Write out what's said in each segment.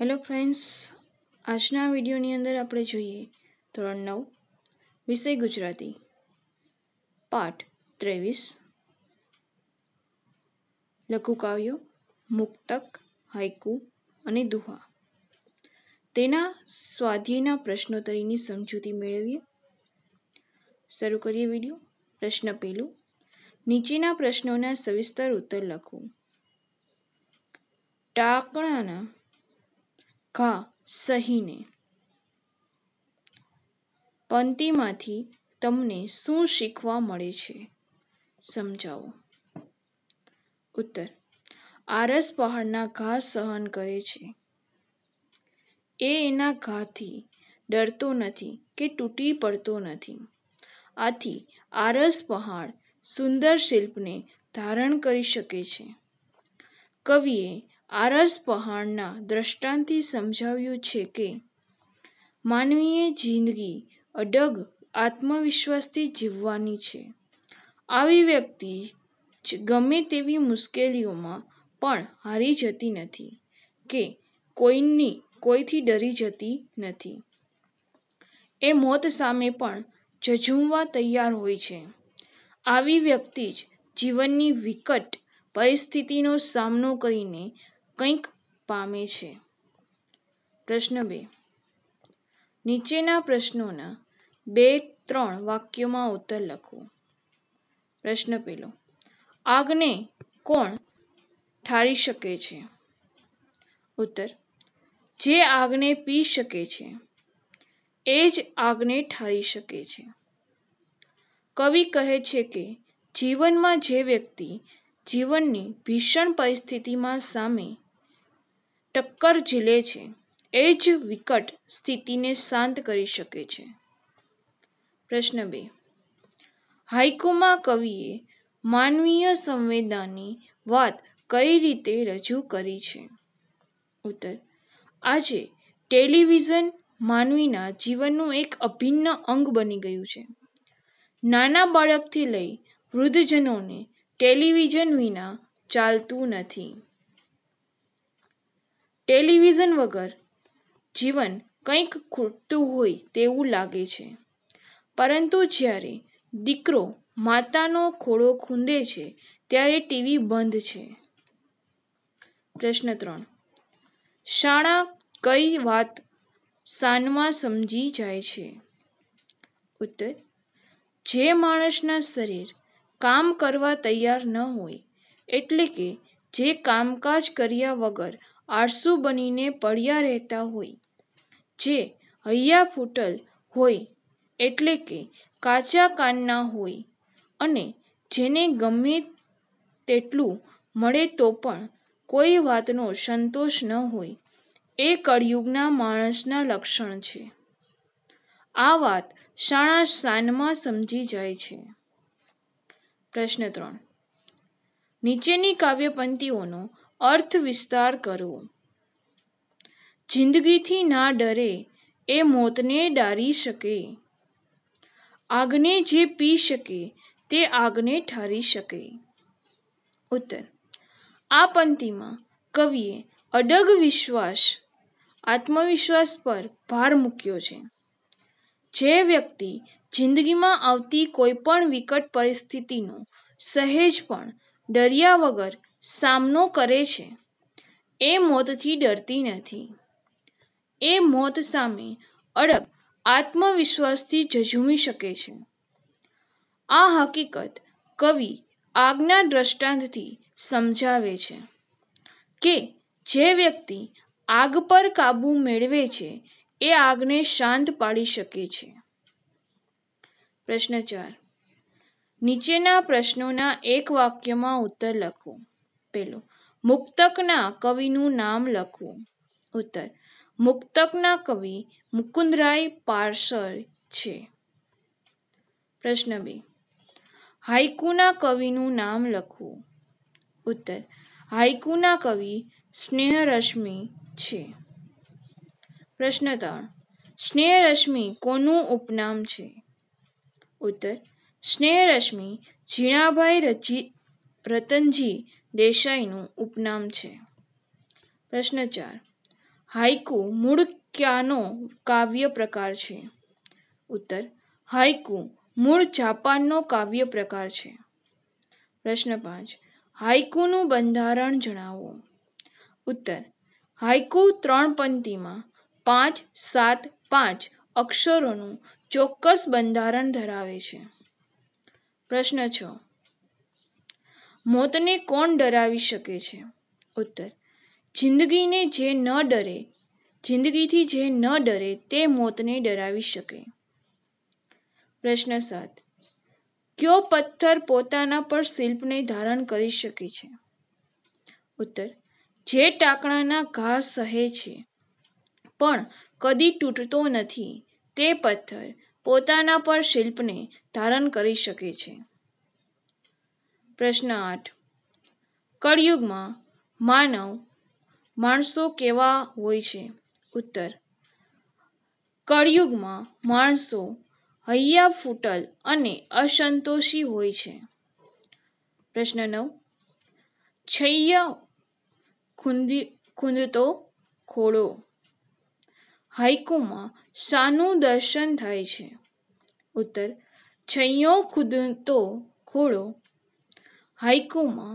hello friends આજના વિડીયોની અંદર આપણે જોઈએ ધોરણ નવ વિષય ગુજરાતી પાઠ ત્રેવીસ લઘુકાવ્યો મુક્તક હાઇકુ અને દુહા તેના સ્વાધ્યાયના પ્રશ્નોત્તરીની સમજૂતી મેળવીએ શરૂ કરીએ વિડીયો પ્રશ્ન પહેલું નીચેના પ્રશ્નોના સવિસ્તર ઉત્તર લખો ટાંકણાના ક સહીને પંક્તિમાંથી તમને શું શીખવા મળે છે સમજાવો ઉત્તર આરસ પહાડના ઘા સહન કરે છે એ એના ઘાથી ડરતો નથી કે તૂટી પડતો નથી આથી આરસ પહાડ સુંદર શિલ્પને ધારણ કરી શકે છે કવિએ આરસ પહાણના દ્રષ્ટાંતથી સમજાવ્યું છે કે માનવીય જિંદગી અડગ આત્મવિશ્વાસથી જીવવાની છે આવી વ્યક્તિ ગમે તેવી મુશ્કેલીઓમાં પણ હારી જતી નથી કે કોઈની કોઈથી ડરી જતી નથી એ મોત સામે પણ ઝઝૂમવા તૈયાર હોય છે આવી વ્યક્તિ જ જીવનની વિકટ પરિસ્થિતિનો સામનો કરીને કંઈક પામે છે પ્રશ્ન બે નીચેના પ્રશ્નોના બે ત્રણ વાક્યોમાં ઉત્તર લખો પ્રશ્ન પેલો આગને કોણ ઠારી શકે છે ઉત્તર જે આગને પી શકે છે એ જ આગને ઠારી શકે છે કવિ કહે છે કે જીવનમાં જે વ્યક્તિ જીવનની ભીષણ પરિસ્થિતિમાં સામે ટક્કર ઝીલે છે એ જ વિકટ સ્થિતિને શાંત કરી શકે છે પ્રશ્ન બે હાઇકુમાં કવિએ માનવીય સંવેદનાની વાત કઈ રીતે રજૂ કરી છે ઉત્તર આજે ટેલિવિઝન માનવીના જીવનનું એક અભિન્ન અંગ બની ગયું છે નાના બાળકથી લઈ વૃદ્ધજનોને ટેલિવિઝન વિના ચાલતું નથી ટેલિવિઝન વગર જીવન કંઈક ખૂટતું હોય તેવું લાગે છે પરંતુ જ્યારે દીકરો માતાનો ખોળો ખૂંદે છે ત્યારે ટીવી બંધ છે પ્રશ્ન ત્રણ શાળા કઈ વાત સાનમાં સમજી જાય છે ઉત્તર જે માણસના શરીર કામ કરવા તૈયાર ન હોય એટલે કે જે કામકાજ કર્યા વગર આળસુ બનીને પડ્યા રહેતા હોય જે હૈયા ફૂટલ હોય એટલે કે કાચા કાનના હોય અને જેને ગમે તેટલું મળે તો પણ કોઈ વાતનો સંતોષ ન હોય એ કળિયુગના માણસના લક્ષણ છે આ વાત શાણા શાનમાં સમજી જાય છે પ્રશ્ન ત્રણ નીચેની કાવ્ય પંક્તિઓનો અર્થ વિસ્તાર કરવો જિંદગીથી ના ડરે એ મોતને ડારી શકે આગને જે પી શકે તે આગને ઠારી શકે ઉત્તર આ પંક્તિમાં કવિએ અડગ વિશ્વાસ આત્મવિશ્વાસ પર ભાર મૂક્યો છે જે વ્યક્તિ જિંદગીમાં આવતી કોઈપણ વિકટ પરિસ્થિતિનો સહેજ પણ ડર્યા વગર સામનો કરે છે એ મોતથી ડરતી નથી એ મોત સામે અડગ આત્મવિશ્વાસથી ઝઝૂમી શકે છે આ હકીકત કવિ આજ્ઞા દ્રષ્ટાંતથી સમજાવે છે કે જે વ્યક્તિ આગ પર કાબૂ મેળવે છે એ આગને શાંત પાડી શકે છે પ્રશ્ન ચાર નીચેના પ્રશ્નોના એક વાક્યમાં ઉત્તર લખો આપેલું મુક્તકના કવિનું નામ લખવું ઉત્તર મુક્તકના કવિ મુકુંદરાય પાર્સર છે પ્રશ્ન બે હાઇકુના કવિનું નામ લખવું ઉત્તર હાઇકુના કવિ સ્નેહરશ્મિ છે પ્રશ્ન ત્રણ સ્નેહરશ્મિ કોનું ઉપનામ છે ઉત્તર સ્નેહરશ્મિ ઝીણાભાઈ રજી રતનજી દેસાઈનું ઉપનામ છે પ્રશ્ન ચાર હાઇકુ મૂળ ક્યાંનો કાવ્ય પ્રકાર છે ઉત્તર હાઇકુ મૂળ જાપાનનો કાવ્ય પ્રકાર છે પ્રશ્ન પાંચ હાઇકુનું બંધારણ જણાવો ઉત્તર હાઇકુ ત્રણ પંક્તિમાં પાંચ સાત પાંચ અક્ષરોનું ચોક્કસ બંધારણ ધરાવે છે પ્રશ્ન છ મોતને કોણ ડરાવી શકે છે ઉત્તર જિંદગીને જે ન ડરે જિંદગીથી જે ન ડરે તે મોતને ડરાવી શકે પ્રશ્ન સાત કયો પથ્થર પોતાના પર શિલ્પને ધારણ કરી શકે છે ઉત્તર જે ટાંકણાના ઘા સહે છે પણ કદી તૂટતો નથી તે પથ્થર પોતાના પર શિલ્પને ધારણ કરી શકે છે પ્રશ્ન આઠ કળિયુગમાં માનવ માણસો કેવા હોય છે ઉત્તર કળિયુગમાં માણસો હૈયા ફૂટલ અને અસંતોષી હોય છે પ્રશ્ન નવ છૈય ખુંદી ખુંદતો ખોળો હાઇકુમાં શાનું દર્શન થાય છે ઉત્તર છૈયો ખૂંદતો ખોળો હાઇકુમાં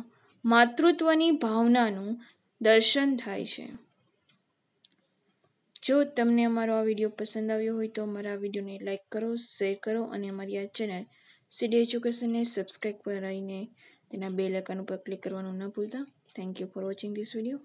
માતૃત્વની ભાવનાનું દર્શન થાય છે જો તમને અમારો આ વિડીયો પસંદ આવ્યો હોય તો અમારા વિડીયોને લાઇક કરો શેર કરો અને અમારી આ ચેનલ સીડી એજ્યુકેશનને સબસ્ક્રાઈબ કરાવીને તેના બે લેકન ઉપર ક્લિક કરવાનું ન ભૂલતા thank you for watching this video